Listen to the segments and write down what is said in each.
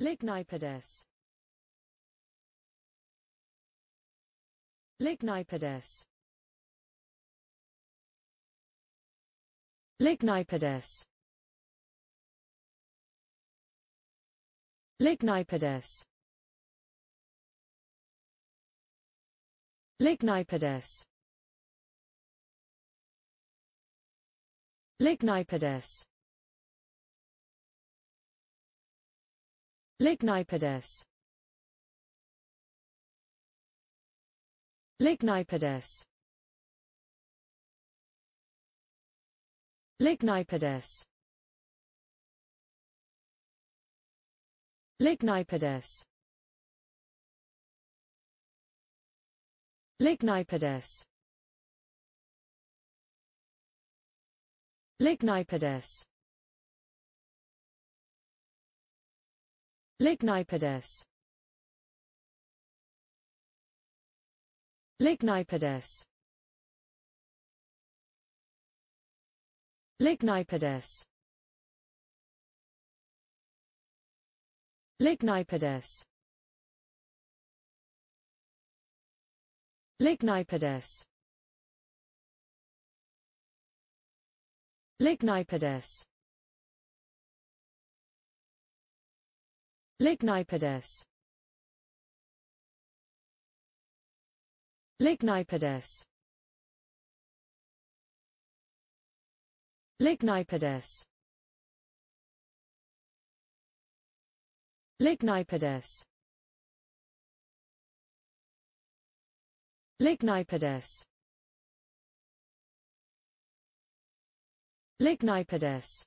Lignipedus Lignipedus Lignipedus Lignipedus Lignipedus Lignipedus Lignipedus Lignipedus Lignipedus Lignipedus Lignipedus Lignipedus Lignipedus Lignipedus Lignipedus Lignipedus Lignipedus Lignipedus Lignipedus Lignipedus Lignipedus Lignipedus Lignipedus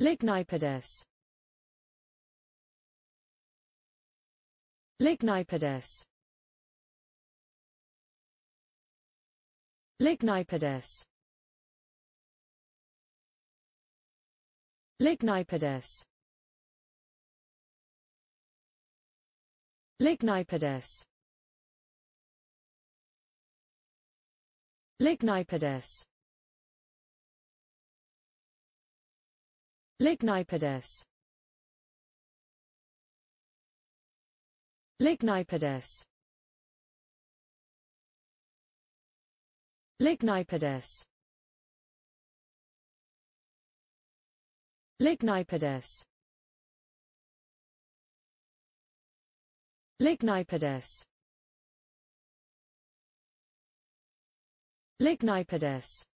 Lignipedus Lignipedus Lignipedus Lignipedus Lignipedus Lignipedus Lignipedus Lignipedus Lignipedus Lignipedus Lignipedus Lignipedus